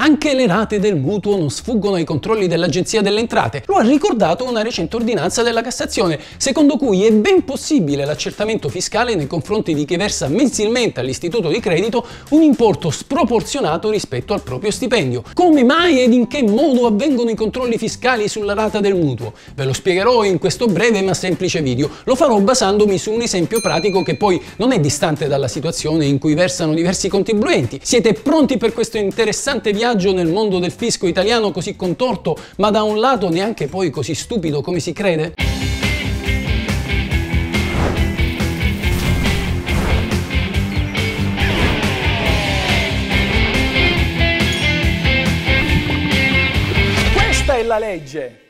Anche le rate del mutuo non sfuggono ai controlli dell'Agenzia delle Entrate. Lo ha ricordato una recente ordinanza della Cassazione, secondo cui è ben possibile l'accertamento fiscale nei confronti di chi versa mensilmente all'istituto di credito un importo sproporzionato rispetto al proprio stipendio. Come mai ed in che modo avvengono i controlli fiscali sulla rata del mutuo? Ve lo spiegherò in questo breve ma semplice video. Lo farò basandomi su un esempio pratico che poi non è distante dalla situazione in cui versano diversi contribuenti. Siete pronti per questo interessante viaggio? viaggio nel mondo del fisco italiano così contorto, ma da un lato neanche poi così stupido come si crede? Questa è la legge!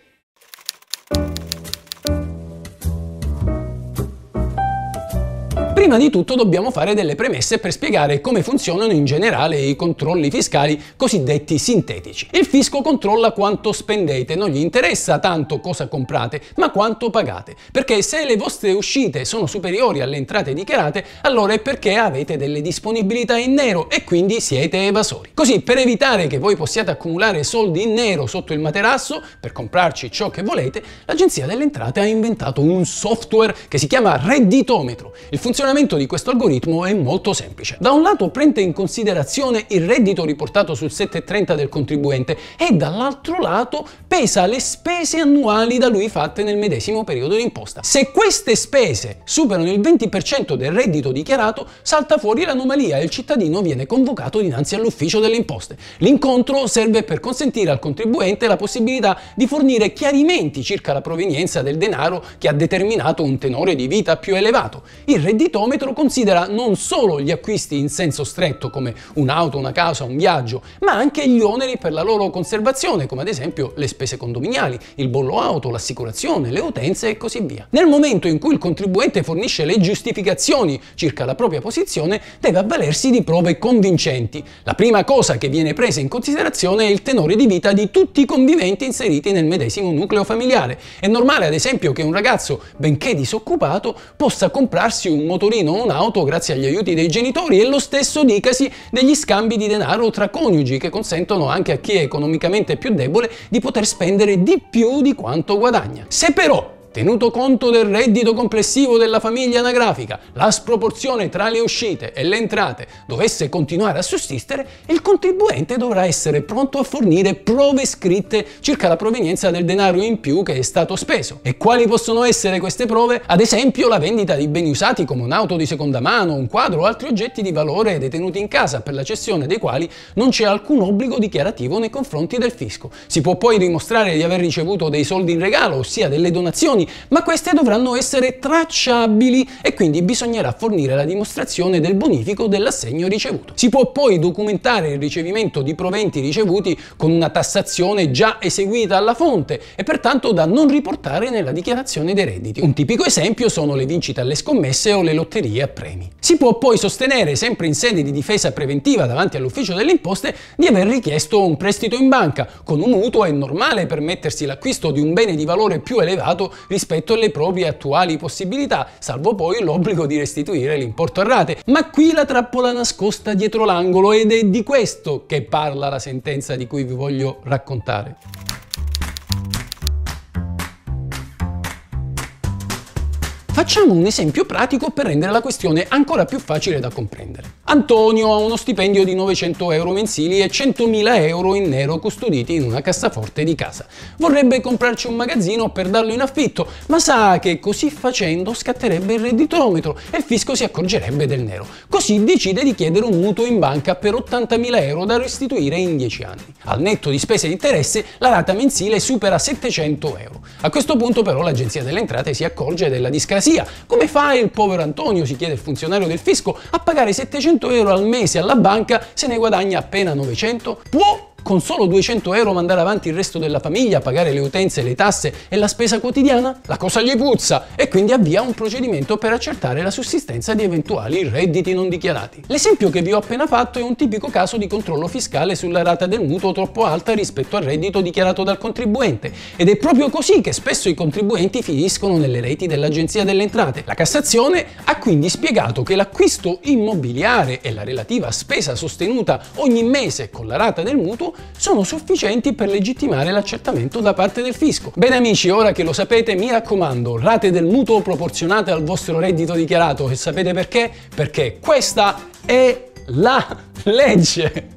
prima di tutto dobbiamo fare delle premesse per spiegare come funzionano in generale i controlli fiscali cosiddetti sintetici. Il fisco controlla quanto spendete, non gli interessa tanto cosa comprate, ma quanto pagate, perché se le vostre uscite sono superiori alle entrate dichiarate, allora è perché avete delle disponibilità in nero e quindi siete evasori. Così per evitare che voi possiate accumulare soldi in nero sotto il materasso per comprarci ciò che volete, l'Agenzia delle Entrate ha inventato un software che si chiama redditometro. Il funzionamento funzionamento di questo algoritmo è molto semplice. Da un lato prende in considerazione il reddito riportato sul 730 del contribuente e dall'altro lato pesa le spese annuali da lui fatte nel medesimo periodo d'imposta. Se queste spese superano il 20% del reddito dichiarato, salta fuori l'anomalia e il cittadino viene convocato dinanzi all'ufficio delle imposte. L'incontro serve per consentire al contribuente la possibilità di fornire chiarimenti circa la provenienza del denaro che ha determinato un tenore di vita più elevato. Il redditone l'econometro considera non solo gli acquisti in senso stretto come un'auto, una casa, un viaggio, ma anche gli oneri per la loro conservazione, come ad esempio le spese condominiali, il bollo auto, l'assicurazione, le utenze e così via. Nel momento in cui il contribuente fornisce le giustificazioni circa la propria posizione, deve avvalersi di prove convincenti. La prima cosa che viene presa in considerazione è il tenore di vita di tutti i conviventi inseriti nel medesimo nucleo familiare. È normale ad esempio che un ragazzo, benché disoccupato, possa comprarsi un motorino Torino un'auto grazie agli aiuti dei genitori e lo stesso dicasi degli scambi di denaro tra coniugi che consentono anche a chi è economicamente più debole di poter spendere di più di quanto guadagna. Se però tenuto conto del reddito complessivo della famiglia anagrafica, la sproporzione tra le uscite e le entrate dovesse continuare a sussistere, il contribuente dovrà essere pronto a fornire prove scritte circa la provenienza del denaro in più che è stato speso. E quali possono essere queste prove? Ad esempio la vendita di beni usati come un'auto di seconda mano, un quadro o altri oggetti di valore detenuti in casa per la cessione dei quali non c'è alcun obbligo dichiarativo nei confronti del fisco. Si può poi dimostrare di aver ricevuto dei soldi in regalo, ossia delle donazioni ma queste dovranno essere tracciabili e quindi bisognerà fornire la dimostrazione del bonifico dell'assegno ricevuto. Si può poi documentare il ricevimento di proventi ricevuti con una tassazione già eseguita alla fonte e pertanto da non riportare nella dichiarazione dei redditi. Un tipico esempio sono le vincite alle scommesse o le lotterie a premi. Si può poi sostenere, sempre in sede di difesa preventiva davanti all'ufficio delle imposte, di aver richiesto un prestito in banca. Con un mutuo è normale permettersi l'acquisto di un bene di valore più elevato rispetto alle proprie attuali possibilità, salvo poi l'obbligo di restituire l'importo a rate. Ma qui la trappola nascosta dietro l'angolo ed è di questo che parla la sentenza di cui vi voglio raccontare. Facciamo un esempio pratico per rendere la questione ancora più facile da comprendere. Antonio ha uno stipendio di 900 euro mensili e 100.000 euro in nero custoditi in una cassaforte di casa. Vorrebbe comprarci un magazzino per darlo in affitto, ma sa che così facendo scatterebbe il redditometro e il fisco si accorgerebbe del nero. Così decide di chiedere un mutuo in banca per 80.000 euro da restituire in 10 anni. Al netto di spese di interesse, la rata mensile supera 700 euro. A questo punto però l'Agenzia delle Entrate si accorge della discrasia fantasia. Come fa il povero Antonio, si chiede il funzionario del fisco, a pagare 700 euro al mese alla banca se ne guadagna appena 900? Può con solo 200 euro mandare avanti il resto della famiglia, pagare le utenze, le tasse e la spesa quotidiana? La cosa gli puzza e quindi avvia un procedimento per accertare la sussistenza di eventuali redditi non dichiarati. L'esempio che vi ho appena fatto è un tipico caso di controllo fiscale sulla rata del mutuo troppo alta rispetto al reddito dichiarato dal contribuente ed è proprio così che spesso i contribuenti finiscono nelle reti dell'Agenzia delle Entrate. La Cassazione ha quindi spiegato che l'acquisto immobiliare e la relativa spesa sostenuta ogni mese con la rata del mutuo sono sufficienti per legittimare l'accertamento da parte del fisco. Bene amici, ora che lo sapete, mi raccomando, rate del mutuo proporzionate al vostro reddito dichiarato e sapete perché? Perché questa è la legge.